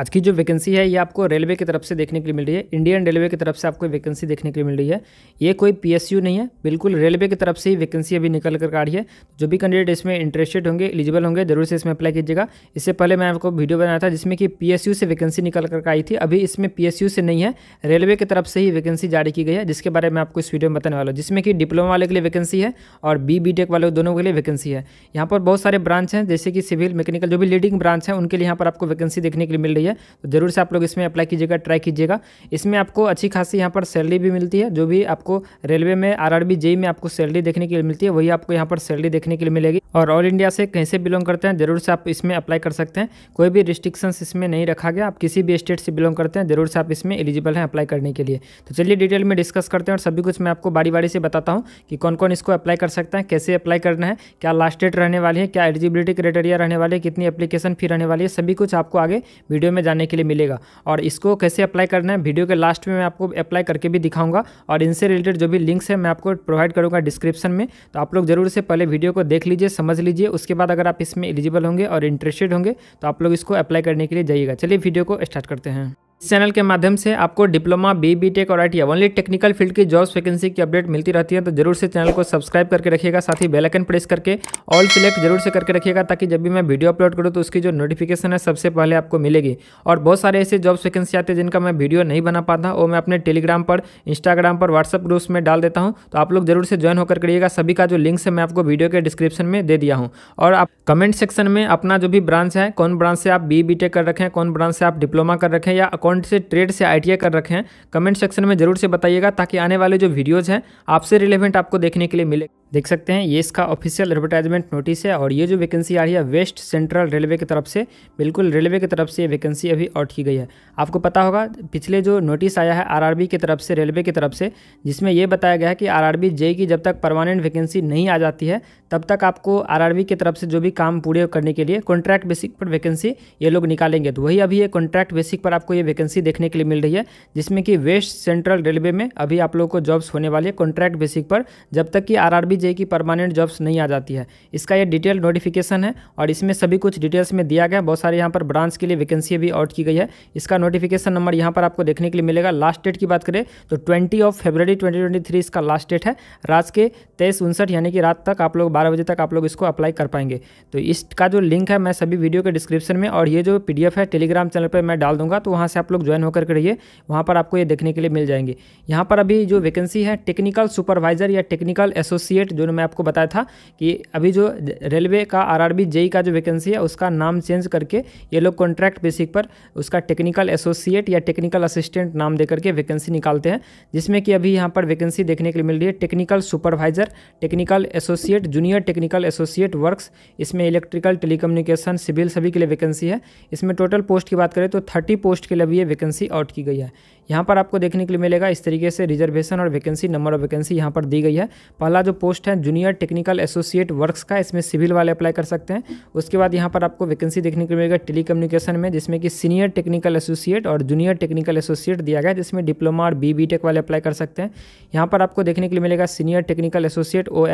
आज की जो वैकेंसी है ये आपको रेलवे की तरफ से देखने के लिए मिल रही है इंडियन रेलवे की तरफ से आपको वैकेंसी देखने के लिए मिल रही है ये कोई पीएसयू नहीं है बिल्कुल रेलवे की तरफ से ही वैकेंसी अभी निकल कर आ रही है जो भी कैंडिडेट इसमें इंटरेस्टेड होंगे एलिजिबल होंगे जरूर से इसमें अप्लाई कीजिएगा इससे पहले मैं आपको वीडियो बनाया था जिसमें कि पी से वैकेंसी निकल कर आई थी अभी इसमें पी से नहीं है रेलवे की तरफ से ही वैकेंसी जारी की गई है जिसके बारे में आपको इस वीडियो में बताने वाला हूँ जिसमें कि डिप्लोमा वाले के लिए वैकेंसी है और बी बी वाले दोनों के लिए वैकेंसी है यहाँ पर बहुत सारे ब्रांच हैं जैसे कि सिविल मैकेनिकल जो भी लीडिंग ब्रांच है उनके लिए यहाँ पर आपको वैकेंसी देखने के लिए मिल रही है रही है तो ज़रूर से आप लोग इसमें अप्लाई कीजिएगा ट्राई कीजिएगा इसमें आपको अच्छी खासी यहाँ पर सैलरी भी मिलती है जो भी आपको रेलवे में आर आर में आपको सैलरी देखने के लिए मिलती है वही आपको यहाँ पर सैलरी देखने के लिए मिलेगी और ऑल इंडिया से कहीं से बिलोंग करते हैं ज़रूर से आप इसमें अप्लाई कर सकते हैं कोई भी रिस्ट्रिक्शन इसमें नहीं रखा गया आप किसी भी स्टेट से बिलोंग करते हैं ज़रूर से आप इसमें एलिजिबल हैं अप्लाई करने के लिए तो चलिए डिटेल में डिस्कस करते हैं और सभी कुछ मैं आपको बारी बारी से बताता हूँ कि कौन कौन इसको अप्लाई कर सकता है कैसे अप्लाई करना है क्या लास्ट डेट रहने वाली है क्या एलिजिबिलिटी क्राइटेरिया रहने वाली है कितनी अपलीकेशन फी रहने वाली है सभी कुछ आपको आगे वीडियो में जाने के लिए मिलेगा और इसको कैसे अप्लाई करना है वीडियो के लास्ट में मैं आपको अप्लाई करके भी दिखाऊंगा और इनसे रिलेटेड जो भी लिंक्स है मैं आपको प्रोवाइड करूँगा डिस्क्रिप्शन में तो आप लोग जरूर से पहले वीडियो को देख लीजिए समझ लीजिए उसके बाद अगर आप इसमें एलिजिबल होंगे और इंटरेस्टेड होंगे तो आप लोग इसको अप्लाई करने के लिए जाइएगा चलिए वीडियो को स्टार्ट करते हैं चैनल के माध्यम से आपको डिप्लोमा बी बी टेक और I T only technical field की जॉब्स वैकेंसी की अपडेट मिलती रहती है तो जरूर से चैनल को सब्सक्राइब करके रखिएगा साथ ही आइकन प्रेस करके ऑल सिलेक्ट जरूर से करके रखिएगा ताकि जब भी मैं वीडियो अपलोड करूँ तो उसकी जो नोटिफिकेशन है सबसे पहले आपको मिलेगी और बहुत सारे ऐसे जॉब्स वैकेंसी आते हैं जिनका मैं वीडियो नहीं बना पाता वो मैं अपने टेलीग्राम पर इंस्टाग्राम पर व्हाट्सअप ग्रुप्स में डाल देता हूँ तो आप लोग जरूर से ज्वाइन होकर करिएगा सभी का जो लिंक है मैं आपको वीडियो के डिस्क्रिप्शन में दे दिया हूँ और आप कमेंट सेक्शन में अपना जो भी ब्रांच है कौन ब्रांच से आप बी बी टेक कर रखें कौन ब्रांच से आप डिप्लोमा कर रखें या अकाउंट कौन से ट्रेड से आई कर रखे हैं कमेंट सेक्शन में ज़रूर से बताइएगा ताकि आने वाले जो वीडियोज़ हैं आपसे रिलेवेंट आपको देखने के लिए मिले देख सकते हैं ये इसका ऑफिशियल एडवर्टाइजमेंट नोटिस है और ये जो वैकेंसी आ रही है वेस्ट सेंट्रल रेलवे की तरफ से बिल्कुल रेलवे की तरफ से ये वैकेंसी अभी आउट की गई है आपको पता होगा पिछले जो नोटिस आया है आरआरबी की तरफ से रेलवे की तरफ से जिसमें यह बताया गया है कि आरआरबी जेई की जब तक परमानेंट वैकेंसी नहीं आ जाती है तब तक आपको आर की तरफ से जो भी काम पूरे करने के लिए कॉन्ट्रैक्ट बेसिक पर वैकेंसी ये लोग निकालेंगे तो वही अभी ये कॉन्ट्रैक्ट बेसिक पर आपको ये वैकेंसी देखने के लिए मिल रही है जिसमें कि वेस्ट सेंट्रल रेलवे में अभी आप लोगों को जॉब्स होने वाली है कॉन्ट्रैक्ट बेसिक पर जब तक कि आर सभी जे की परमानेंट जॉब्स नहीं आ जाती है इसका यह डिटेल नोटिफिकेशन है और इसमें सभी कुछ डिटेल्स में दिया गया बहुत सारे यहाँ पर ब्रांच के लिए वैकेंसी भी आउट की गई है इसका नोटिफिकेशन नंबर यहाँ पर आपको देखने के लिए मिलेगा लास्ट डेट की बात करें तो ट्वेंटी ऑफ फेब्रवरी ट्वेंटी इसका लास्ट डेट है रात के तेईस उनसठ यानी कि रात तक आप लोग बारह बजे तक आप लोग इसको अप्लाई कर पाएंगे तो इसका जो लिंक है मैं सभी वीडियो के डिस्क्रिप्शन में और ये जो पी है टेलीग्राम चैनल पर मैं डाल दूंगा तो वहाँ से आप लोग ज्वाइन होकर रहिए वहाँ पर आपको ये देखने के लिए मिल जाएंगे यहाँ पर अभी जो वैकेंसी है टेक्निकल सुपरवाइजर या टेक्निकल एसोसिएट अपडेट जो मैं आपको बताया था कि अभी जो रेलवे का आर आर का जो वैकेंसी है उसका नाम चेंज करके ये लोग कॉन्ट्रैक्ट बेसिक पर उसका टेक्निकल एसोसिएट या टेक्निकल असिस्टेंट नाम दे करके वैकेंसी निकालते हैं जिसमें कि अभी यहाँ पर वैकेंसी देखने के लिए मिल रही है technical supervisor technical associate junior technical associate works इसमें इलेक्ट्रिकल टेलीकम्युनिकेशन सिविल सभी के लिए वैकेंसी है इसमें टोटल पोस्ट की बात करें तो थर्टी पोस्ट के लिए भी ये वैकेंसी आउट की गई है यहाँ पर आपको देखने के लिए मिलेगा इस तरीके से रिजर्वेशन और वैकेंसी नंबर ऑफ वैकेंसी यहाँ पर दी गई है पहला जो पोस्ट पोस्ट है जूनियर टेक्निकल एसोसिएट वर्क्स का इसमें सिविल वाले अप्लाई कर सकते हैं उसके बाद यहाँ पर आपको वैकेंसी देखने को मिलेगा टेलीकम्युनिकेशन में जिसमें कि सीनियर टेक्निकल एसोसिएट और जूनियर टेक्निकल एसोसिएट दिया गया जिसमें डिप्लोमा और बी बी टेक वाले अप्लाई कर सकते हैं यहाँ पर आपको देखने के लिए मिलेगा सीनियर टेक्निकल एसोसिएट ओ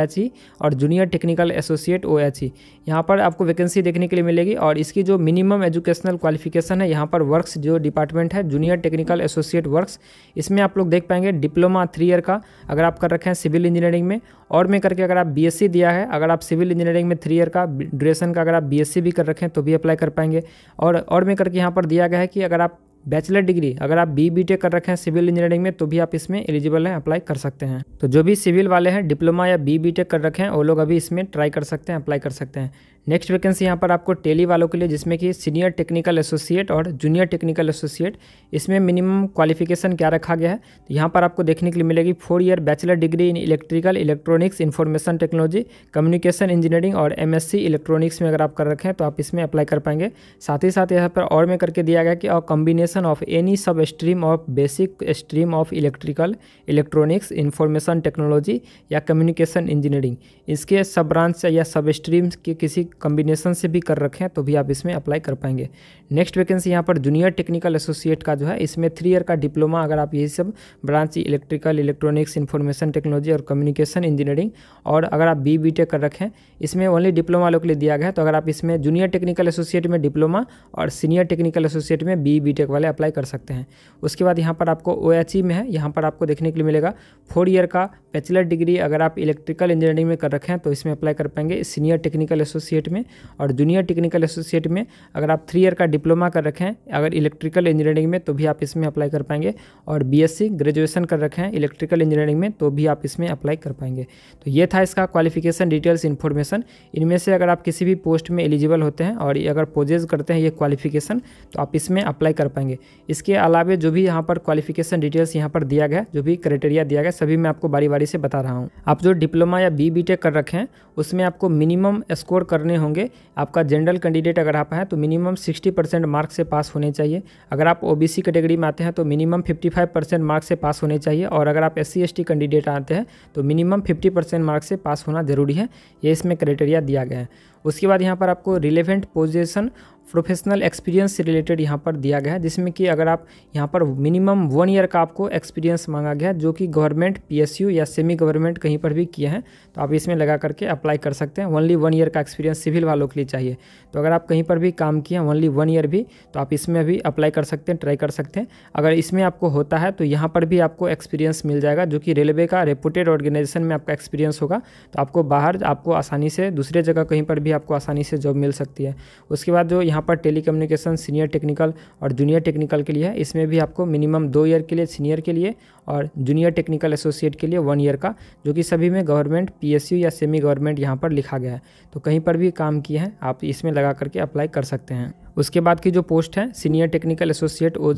और junior technical associate O H यहाँ पर आपको वैकेंसी देखने के लिए मिलेगी और इसकी जो मिनिमम एजुकेशनल क्वालिफिकेशन है यहाँ पर वर्क्स जो डिपार्टमेंट है जूनियर टेक्निकल एसोसिएट वर्क्स इसमें आप लोग देख पाएंगे डिप्लोमा थ्री ईयर का अगर आप कर रखें सिविल इंजीनियरिंग में और में करके अगर आप बीएससी दिया है अगर आप सिविल इंजीनियरिंग में थ्री ईयर का ड्यूरेशन का अगर आप बीएससी भी कर रखें तो भी अप्लाई कर पाएंगे और और में करके यहाँ पर दिया गया है कि अगर आप बैचलर डिग्री अगर आप बी बी टेक कर रखें सिविल इंजीनियरिंग में तो भी आप इसमें एलिजिबल हैं अप्लाई कर सकते हैं तो जो भी सिविल वाले हैं डिप्लोमा या बी बी टेक कर रखे हैं वो लोग अभी इसमें ट्राई कर सकते हैं अप्लाई कर सकते हैं नेक्स्ट वैकेंसी यहाँ पर आपको टेली वालों के लिए जिसमें कि सीनियर टेक्निकल एसोसिएट और जूनियर टेक्निकल एसोसिएट इसमें मिनिमम क्वालिफिकेशन क्या रखा गया है तो यहाँ पर आपको देखने के लिए मिलेगी four year bachelor degree in electrical electronics information technology communication engineering और एम इलेक्ट्रॉनिक्स में अगर आप कर रखें तो आप इसमें अप्लाई कर पाएंगे साथ ही साथ यहाँ पर और में करके दिया गया कि और combination of any sub stream of basic stream of electrical electronics information technology या कम्युनिकेशन इंजीनियरिंग इसके सब ब्रांच या सब स्ट्रीम्स के किसी कम्बिनेशन से भी कर रखें तो भी आप इसमें अप्लाई कर पाएंगे नेक्स्ट वैकेंसी यहाँ पर जूनियर टेक्निकल एसोसिएट का जो है इसमें थ्री ईयर का डिप्लोमा अगर आप यही सब branch electrical electronics information technology और कम्युनिकेशन इंजीनियरिंग और अगर आप बी बी टेक कर रखें इसमें ओनली डिप्लोमा लोग के लिए दिया गया है तो अगर आप इसमें जूनियर टेक्निकल एसोसिएट में डिप्लोमा और सीनियर टेक्निकल एसोसिएट में बी बी टेक वाले अप्लाई कर सकते हैं उसके बाद यहाँ पर आपको ओ e में है यहाँ पर आपको देखने के लिए मिलेगा फोर ईयर का बैचलर डिग्री अगर आप इलेक्ट्रिकल इंजीनियरिंग में कर रखें तो इसमें अप्लाई कर पाएंगे सीनियर टेक्निकल एसोसिएट एसोसिएट में और जूनियर टेक्निकल एसोसिएट में अगर आप थ्री ईयर का डिप्लोमा कर रखें अगर इलेक्ट्रिकल इंजीनियरिंग में तो भी आप इसमें अप्लाई कर पाएंगे और बी ग्रेजुएशन कर रखें इलेक्ट्रिकल इंजीनियरिंग में तो भी आप इसमें अप्लाई कर पाएंगे तो ये था इसका क्वालिफिकेशन डिटेल्स इन्फॉर्मेशन इनमें से अगर आप किसी भी पोस्ट में एलिजिबल होते हैं और अगर पोजेज करते हैं ये क्वालिफिकेशन तो आप इसमें अप्लाई कर पाएंगे इसके अलावा जो भी यहाँ पर क्वालिफिकेशन डिटेल्स यहाँ पर दिया गया जो भी क्राइटेरिया दिया गया सभी मैं आपको बारी बारी से बता रहा हूँ आप जो डिप्लोमा या बी बी टेक कर रखे उसमें आपको मिनिमम स्कोर करने करने होंगे आपका जनरल कैंडिडेट अगर आप हैं तो मिनिमम 60 परसेंट मार्क्स से पास होने चाहिए अगर आप ओबीसी कैटेगरी में आते हैं तो मिनिमम 55 परसेंट मार्क्स से पास होने चाहिए और अगर आप एस सी कैंडिडेट आते हैं तो मिनिमम 50 परसेंट मार्क्स से पास होना ज़रूरी है ये इसमें क्राइटेरिया दिया गया है उसके बाद यहाँ पर आपको रिलेवेंट पोजिशन प्रोफेशनल एक्सपीरियंस से रिलेटेड यहाँ पर दिया गया है जिसमें कि अगर आप यहाँ पर मिनिमम वन ईयर का आपको एक्सपीरियंस मांगा गया है जो कि गवर्नमेंट पीएसयू या सेमी गवर्नमेंट कहीं पर भी किए हैं तो आप इसमें लगा करके अप्लाई कर सकते हैं ओनली वन ईयर का एक्सपीरियंस सिविल वालों के लिए चाहिए तो अगर आप कहीं पर भी काम किए हैं ओनली वन ईयर भी तो आप इसमें भी अप्लाई कर सकते हैं ट्राई कर सकते हैं अगर इसमें आपको होता है तो यहाँ पर भी आपको एक्सपीरियंस मिल जाएगा जो कि रेलवे का रेपुटेड ऑर्गेनाइजेशन में आपका एक्सपीरियंस होगा तो आपको बाहर आपको आसानी से दूसरे जगह कहीं पर भी आपको आसानी से जॉब मिल सकती है उसके बाद जो यहाँ यहाँ पर टेलीकम्युनिकेशन सीनियर टेक्निकल और जूनियर टेक्निकल के लिए है इसमें भी आपको मिनिमम दो ईयर के लिए सीनियर के लिए और जूनियर टेक्निकल एसोसिएट के लिए वन ईयर का जो कि सभी में गवर्नमेंट पी या सेमी गवर्नमेंट यहाँ पर लिखा गया है तो कहीं पर भी काम किए हैं आप इसमें लगा करके अप्लाई कर सकते हैं उसके बाद की जो पोस्ट है सीनियर टेक्निकल एसोसिएट ओ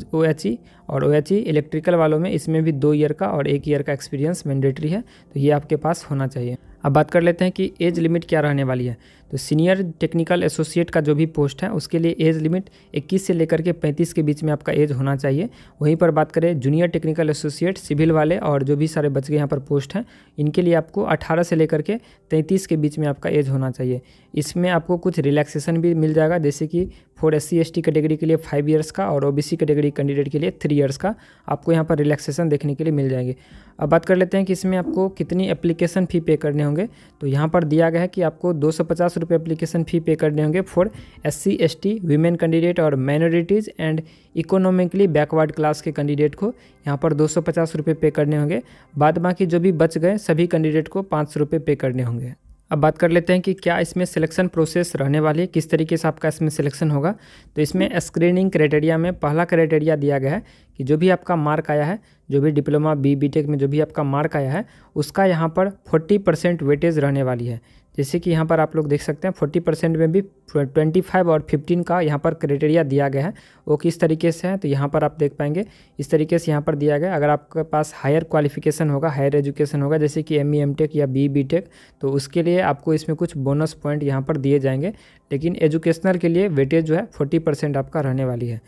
और ओ एच ई इलेक्ट्रिकल वालों में इसमें भी दो ईयर का और एक ईयर का एक्सपीरियंस मैंडेटरी है तो ये आपके पास होना चाहिए अब बात कर लेते हैं कि एज लिमिट क्या रहने वाली है तो सीनियर टेक्निकल एसोसिएट का जो भी पोस्ट है उसके लिए एज लिमिट 21 से लेकर के 35 के बीच में आपका एज होना चाहिए वहीं पर बात करें जूनियर टेक्निकल एसोसिएट सिविल वाले और जो भी सारे बच गए यहाँ पर पोस्ट हैं इनके लिए आपको 18 से लेकर के 33 के बीच में आपका एज होना चाहिए इसमें आपको कुछ रिलैक्सेशन भी मिल जाएगा जैसे कि फोर एस सी कैटेगरी के लिए फाइव ईयर्स का और ओ कैटेगरी कैंडिडेट के लिए थ्री ईयर्स का आपको यहाँ पर रिलैक्सेशन देखने के लिए मिल जाएंगे अब बात कर लेते हैं कि इसमें आपको कितनी एप्लीकेशन फ़ी पे करने होंगे तो यहाँ पर दिया गया है कि आपको दो सौ पचास रुपये अप्लीकेशन फ़ी पे करने होंगे for S C S T women candidate और minorities and economically backward class के कैंडिडेट को यहाँ पर दो सौ पचास रुपये पे करने होंगे बाद बाकी जो भी बच गए सभी कैंडिडेट को पाँच सौ रुपये पे करने होंगे अब बात कर लेते हैं कि क्या इसमें सिलेक्शन प्रोसेस रहने वाली है किस तरीके से आपका इसमें सिलेक्शन होगा तो इसमें स्क्रीनिंग क्राइटेरिया में पहला क्राइटेरिया दिया गया है कि जो भी आपका मार्क आया है जो भी डिप्लोमा बी बी टेक में जो भी आपका मार्क आया है उसका यहाँ पर फोर्टी परसेंट वेटेज रहने वाली है जैसे कि यहाँ पर आप लोग देख सकते हैं फोर्टी परसेंट में भी ट्वेंटी फाइव और फिफ्टीन का यहाँ पर क्राइटेरिया दिया गया है वो किस तरीके से है तो यहाँ पर आप देख पाएंगे इस तरीके से यहाँ पर दिया गया अगर आपके पास हायर क्वालिफिकेशन होगा हायर एजुकेशन होगा जैसे कि एम ई एम टेक या बी बी टेक तो उसके लिए आपको इसमें कुछ बोनस पॉइंट यहाँ पर दिए जाएंगे लेकिन एजुकेशनल के लिए वेटेज जो है फोर्टी परसेंट आपका रहने वाली है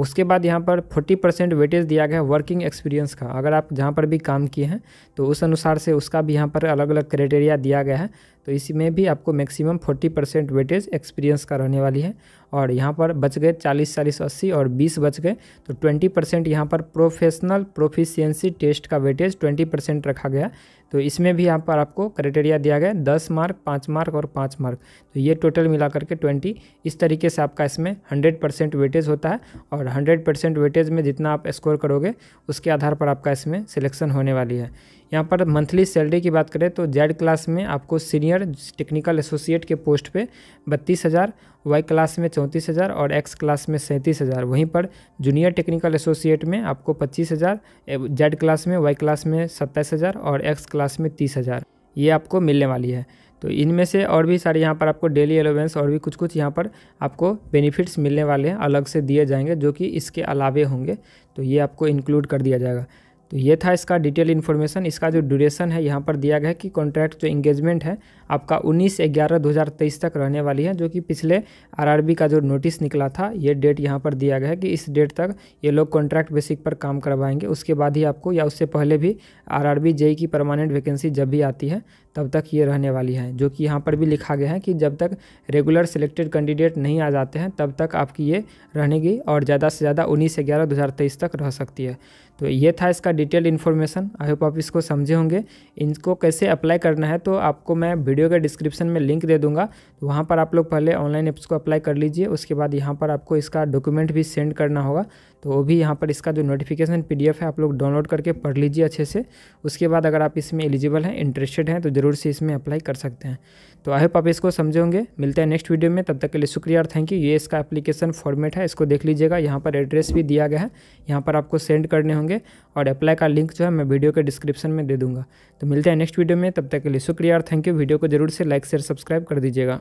उसके बाद यहाँ पर 40 परसेंट वेटेज दिया गया है वर्किंग एक्सपीरियंस का अगर आप जहाँ पर भी काम किए हैं तो उस अनुसार से उसका भी यहाँ पर अलग अलग क्राइटेरिया दिया गया है तो इसी में भी आपको मैक्सिमम 40 परसेंट वेटेज एक्सपीरियंस का रहने वाली है और यहाँ पर बच गए 40 40 अस्सी और 20 बच गए तो 20 परसेंट यहाँ पर प्रोफेशनल प्रोफिशियंसी टेस्ट का वेटेज 20 परसेंट रखा गया तो इसमें भी यहाँ पर आपको क्राइटेरिया दिया गया दस मार्क पाँच मार्क और पाँच मार्क तो ये टोटल मिला करके ट्वेंटी इस तरीके से आपका इसमें हंड्रेड परसेंट वेटेज होता है और हंड्रेड परसेंट वेटेज में जितना आप स्कोर करोगे उसके आधार पर आपका इसमें सिलेक्शन होने वाली है यहाँ पर मंथली सैलरी की बात करें तो जेड क्लास में आपको सीनियर जूनियर टेक्निकल एसोसिएट के पोस्ट पे बत्तीस हज़ार वाई क्लास में चौंतीस हज़ार और एक्स क्लास में सैंतीस हज़ार वहीं पर जूनियर टेक्निकल एसोसिएट में आपको पच्चीस हज़ार जेड क्लास में वाई क्लास में सत्ताईस हज़ार और एक्स क्लास में तीस हज़ार ये आपको मिलने वाली है तो इनमें से और भी सारे यहाँ पर आपको डेली अलावेंस और भी कुछ कुछ यहाँ पर आपको बेनिफिट्स मिलने वाले हैं अलग से दिए जाएंगे जो कि इसके अलावे होंगे तो ये आपको इंक्लूड कर दिया जाएगा तो ये था इसका डिटेल इन्फॉर्मेशन इसका जो ड्यूरेशन है यहाँ पर दिया गया है कि कॉन्ट्रैक्ट जो इंगेजमेंट है आपका 19 ग्यारह 2023 तक रहने वाली है जो कि पिछले आरआरबी का जो नोटिस निकला था ये डेट यहाँ पर दिया गया है कि इस डेट तक ये लोग कॉन्ट्रैक्ट बेसिक पर काम करवाएंगे उसके बाद ही आपको या उससे पहले भी आर आर e की परमानेंट वैकेंसी जब भी आती है तब तक ये रहने वाली है जो कि यहाँ पर भी लिखा गया है कि जब तक रेगुलर सिलेक्टेड कैंडिडेट नहीं आ जाते हैं तब तक आपकी ये रहनेगी और ज़्यादा से ज़्यादा उन्नीस से ग्यारह दो तक रह सकती है तो ये था इसका डिटेल इन्फॉर्मेशन आई होप आप इसको समझे होंगे इनको कैसे अप्लाई करना है तो आपको मैं वीडियो के डिस्क्रिप्शन में लिंक दे दूंगा तो वहाँ पर आप लोग पहले ऑनलाइन ऐप्स को अप्लाई कर लीजिए उसके बाद यहाँ पर आपको इसका डॉक्यूमेंट भी सेंड करना होगा तो वो भी यहाँ पर इसका जो नोटिफिकेशन पीडीएफ है आप लोग डाउनलोड करके पढ़ लीजिए अच्छे से उसके बाद अगर आप इसमें एलिजिबल हैं इंटरेस्टेड हैं तो ज़रूर से इसमें अप्लाई कर सकते हैं तो आई होप आप इसको समझे होंगे मिलते हैं नेक्स्ट वीडियो में तब तक के लिए शुक्रिया और थैंक यू ये इसका एप्लीकेशन फॉर्मेट है इसको देख लीजिएगा यहाँ पर एड्रेस भी दिया गया है यहाँ पर आपको सेंड करने होंगे और अप्लाई का लिंक जो है मैं वीडियो के डिस्क्रिप्शन में दे दूँगा तो मिलते हैं नेक्स्ट वीडियो में तब तक के लिए शुक्रिया और थैंक यू वीडियो को जरूर से लाइक शेयर सब्सक्राइब कर दीजिएगा